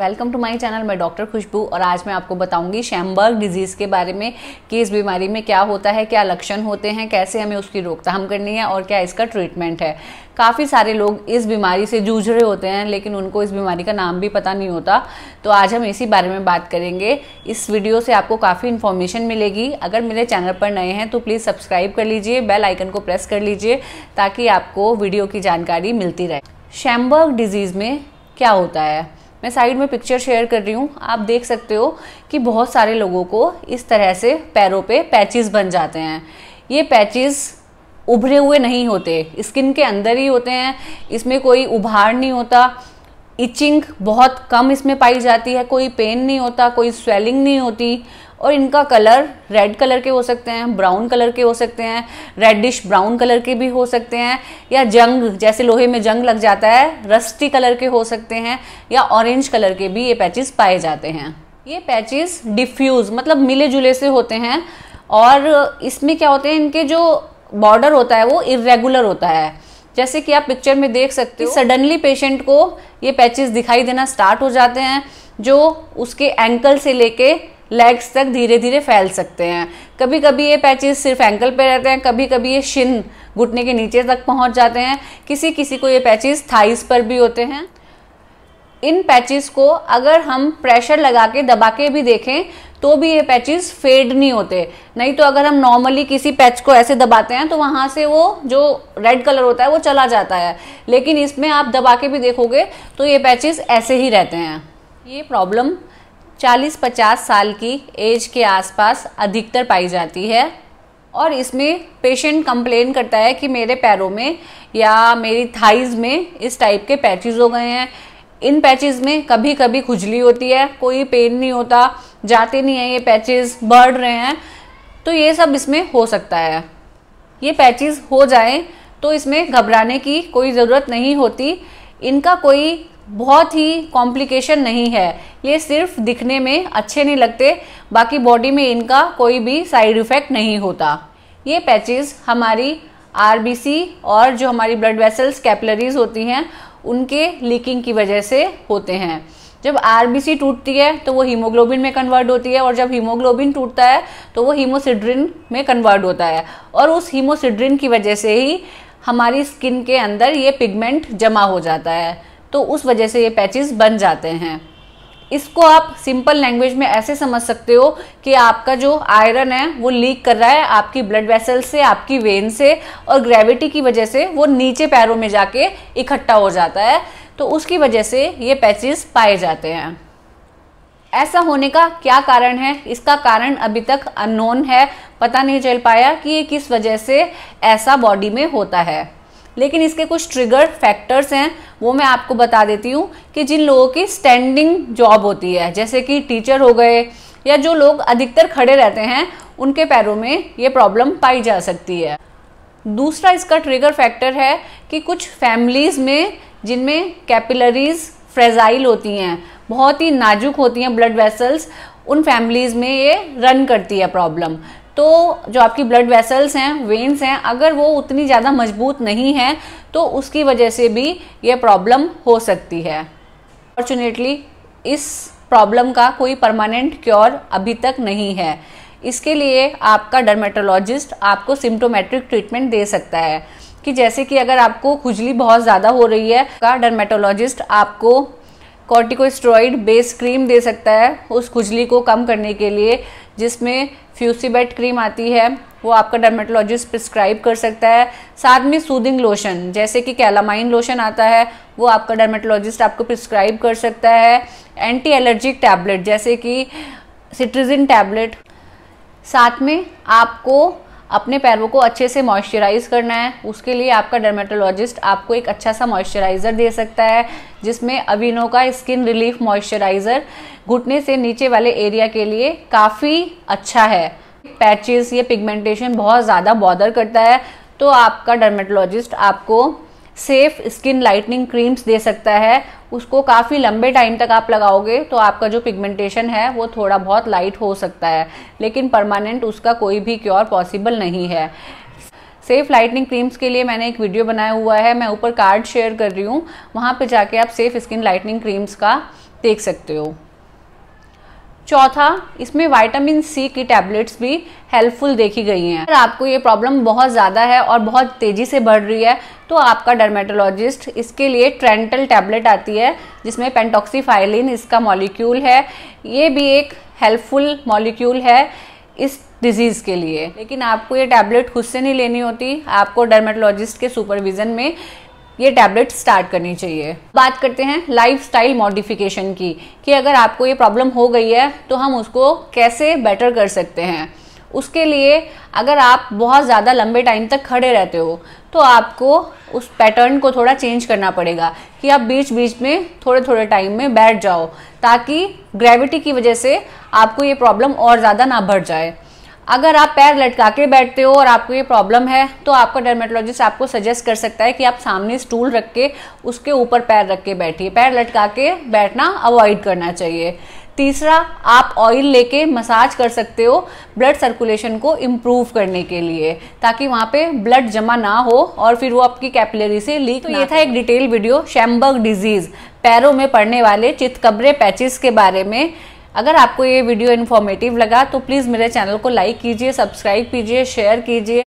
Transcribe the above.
welcome to my channel मैं doctor Khushboo और आज मैं आपको बताऊंगी शैमबर्ग डिजीज़ के बारे में कि इस बीमारी में क्या होता है क्या लक्षण होते हैं कैसे हमें उसकी रोकथाम करनी है और क्या इसका ट्रीटमेंट है काफ़ी सारे लोग इस बीमारी से जूझ रहे होते हैं लेकिन उनको इस बीमारी का नाम भी पता नहीं होता तो आज हम इसी बारे में बात करेंगे इस वीडियो से आपको काफ़ी इन्फॉर्मेशन मिलेगी अगर मेरे चैनल पर नए हैं तो प्लीज़ सब्सक्राइब कर लीजिए बेल आइकन को प्रेस कर लीजिए ताकि आपको वीडियो की जानकारी मिलती रहे शैमबर्ग डिजीज़ में क्या होता है मैं साइड में पिक्चर शेयर कर रही हूँ आप देख सकते हो कि बहुत सारे लोगों को इस तरह से पैरों पे पैचेस बन जाते हैं ये पैचेस उभरे हुए नहीं होते स्किन के अंदर ही होते हैं इसमें कोई उभार नहीं होता इचिंग बहुत कम इसमें पाई जाती है कोई पेन नहीं होता कोई स्वेलिंग नहीं होती और इनका कलर रेड कलर के हो सकते हैं ब्राउन कलर के हो सकते हैं रेडिश ब्राउन कलर के भी हो सकते हैं या जंग जैसे लोहे में जंग लग जाता है रस्टी कलर के हो सकते हैं या ऑरेंज कलर के भी ये पैचेस पाए जाते हैं ये पैचेस डिफ्यूज़ मतलब मिले जुले से होते हैं और इसमें क्या होते हैं इनके जो बॉर्डर होता है वो इरेगुलर होता है जैसे कि आप पिक्चर में देख सकते हो सडनली पेशेंट को ये पैचेस दिखाई देना स्टार्ट हो जाते हैं जो उसके एंकल से लेके लेग्स तक धीरे धीरे फैल सकते हैं कभी कभी ये पैचेस सिर्फ एंकल पे रहते हैं कभी कभी ये शिन घुटने के नीचे तक पहुंच जाते हैं किसी किसी को ये पैचेस थाइस पर भी होते हैं इन पैचेस को अगर हम प्रेशर लगा के दबा के भी देखें तो भी ये पैचेस फेड नहीं होते नहीं तो अगर हम नॉर्मली किसी पैच को ऐसे दबाते हैं तो वहाँ से वो जो रेड कलर होता है वो चला जाता है लेकिन इसमें आप दबा के भी देखोगे तो ये पैचेस ऐसे ही रहते हैं ये प्रॉब्लम 40-50 साल की एज के आसपास अधिकतर पाई जाती है और इसमें पेशेंट कंप्लेन करता है कि मेरे पैरों में या मेरी थाइज़ में इस टाइप के पैचेज हो गए हैं इन पैचेज में कभी कभी खुजली होती है कोई पेन नहीं होता जाते नहीं है ये पैचेज बढ़ रहे हैं तो ये सब इसमें हो सकता है ये पैचेज हो जाए तो इसमें घबराने की कोई ज़रूरत नहीं होती इनका कोई बहुत ही कॉम्प्लिकेशन नहीं है ये सिर्फ दिखने में अच्छे नहीं लगते बाकी बॉडी में इनका कोई भी साइड इफ़ेक्ट नहीं होता ये पैचेज हमारी आरबीसी और जो हमारी ब्लड वेसल्स कैपलरीज होती हैं उनके लीकिंग की वजह से होते हैं जब आरबीसी टूटती है तो वो हीमोग्लोबिन में कन्वर्ट होती है और जब हीमोग्लोबिन टूटता है तो वो हीमोसिड्रिन में कन्वर्ट होता है और उस हीमोसिड्रिन की वजह से ही हमारी स्किन के अंदर ये पिगमेंट जमा हो जाता है तो उस वजह से ये पैचेस बन जाते हैं इसको आप सिंपल लैंग्वेज में ऐसे समझ सकते हो कि आपका जो आयरन है वो लीक कर रहा है आपकी ब्लड वेसल से आपकी वेन से और ग्रेविटी की वजह से वो नीचे पैरों में जाके इकट्ठा हो जाता है तो उसकी वजह से ये पैचेस पाए जाते हैं ऐसा होने का क्या कारण है इसका कारण अभी तक अननोन है पता नहीं चल पाया कि ये किस वजह से ऐसा बॉडी में होता है लेकिन इसके कुछ ट्रिगर फैक्टर्स हैं वो मैं आपको बता देती हूँ कि जिन लोगों की स्टैंडिंग जॉब होती है जैसे कि टीचर हो गए या जो लोग अधिकतर खड़े रहते हैं उनके पैरों में ये प्रॉब्लम पाई जा सकती है दूसरा इसका ट्रिगर फैक्टर है कि कुछ फैमिलीज़ में जिनमें कैपिलरीज़ फ्रेजाइल होती हैं बहुत ही नाजुक होती हैं ब्लड वेसल्स उन फैमिलीज़ में ये रन करती है प्रॉब्लम तो जो आपकी ब्लड वेसल्स हैं वेन्स हैं अगर वो उतनी ज़्यादा मजबूत नहीं है तो उसकी वजह से भी ये प्रॉब्लम हो सकती है फॉर्चुनेटली इस प्रॉब्लम का कोई परमानेंट क्योर अभी तक नहीं है इसके लिए आपका डर्मेटोलॉजिस्ट आपको सिम्टोमेट्रिक ट्रीटमेंट दे सकता है कि जैसे कि अगर आपको खुजली बहुत ज़्यादा हो रही है का डर्मेटोलॉजिस्ट आपको कॉर्टिकोस्ट्रॉइड बेस क्रीम दे सकता है उस खुजली को कम करने के लिए जिसमें फ्यूसीबेट क्रीम आती है वो आपका डर्मेटोलॉजिस्ट प्रिस्क्राइब कर सकता है साथ में सूदिंग लोशन जैसे कि कैलामाइन लोशन आता है वो आपका डर्मेटोलॉजिस्ट आपको प्रिस्क्राइब कर सकता है एंटी एलर्जिक टैबलेट जैसे कि सिट्रिजिन टैबलेट साथ में आपको अपने पैरों को अच्छे से मॉइस्चराइज करना है उसके लिए आपका डर्मेटोलॉजिस्ट आपको एक अच्छा सा मॉइस्चराइज़र दे सकता है जिसमें अविनो का स्किन रिलीफ मॉइस्चराइज़र घुटने से नीचे वाले एरिया के लिए काफ़ी अच्छा है पैचेस ये पिगमेंटेशन बहुत ज़्यादा बॉदर करता है तो आपका डर्मेटोलॉजिस्ट आपको सेफ स्किन लाइटनिंग क्रीम्स दे सकता है उसको काफ़ी लंबे टाइम तक आप लगाओगे तो आपका जो पिगमेंटेशन है वो थोड़ा बहुत लाइट हो सकता है लेकिन परमानेंट उसका कोई भी क्योर पॉसिबल नहीं है सेफ़ लाइटनिंग क्रीम्स के लिए मैंने एक वीडियो बनाया हुआ है मैं ऊपर कार्ड शेयर कर रही हूँ वहाँ पे जाके आप सेफ़ स्किन लाइटनिंग क्रीम्स का देख सकते हो चौथा इसमें विटामिन सी की टैबलेट्स भी हेल्पफुल देखी गई हैं अगर आपको ये प्रॉब्लम बहुत ज़्यादा है और बहुत तेज़ी से बढ़ रही है तो आपका डर्मेटोलॉजिस्ट इसके लिए ट्रेंटल टैबलेट आती है जिसमें पेंटॉक्सीफाइलिन इसका मॉलिक्यूल है ये भी एक हेल्पफुल मॉलिक्यूल है इस डिजीज़ के लिए लेकिन आपको ये टैबलेट खुद से नहीं लेनी होती आपको डर्मेटोलॉजिस्ट के सुपरविज़न में ये टैबलेट स्टार्ट करनी चाहिए बात करते हैं लाइफस्टाइल मॉडिफिकेशन की कि अगर आपको ये प्रॉब्लम हो गई है तो हम उसको कैसे बेटर कर सकते हैं उसके लिए अगर आप बहुत ज़्यादा लंबे टाइम तक खड़े रहते हो तो आपको उस पैटर्न को थोड़ा चेंज करना पड़ेगा कि आप बीच बीच में थोड़े थोड़े टाइम में बैठ जाओ ताकि ग्रेविटी की वजह से आपको ये प्रॉब्लम और ज़्यादा ना बढ़ जाए अगर आप पैर लटका के बैठते हो और आपको ये प्रॉब्लम है तो आपका डर्मेटोलॉजिस्ट आपको सजेस्ट कर सकता है कि आप सामने स्टूल रख के उसके ऊपर पैर रख के बैठिए पैर लटका के बैठना अवॉइड करना चाहिए तीसरा आप ऑयल लेके मसाज कर सकते हो ब्लड सर्कुलेशन को इम्प्रूव करने के लिए ताकि वहाँ पे ब्लड जमा ना हो और फिर वो आपकी कैपिलरी से लीक तो ये था एक डिटेल वीडियो शैम्बर्ग डिजीज़ पैरों में पड़ने वाले चितकबरे पैचेस के बारे में अगर आपको ये वीडियो इन्फॉर्मेटिव लगा तो प्लीज़ मेरे चैनल को लाइक कीजिए सब्सक्राइब कीजिए शेयर कीजिए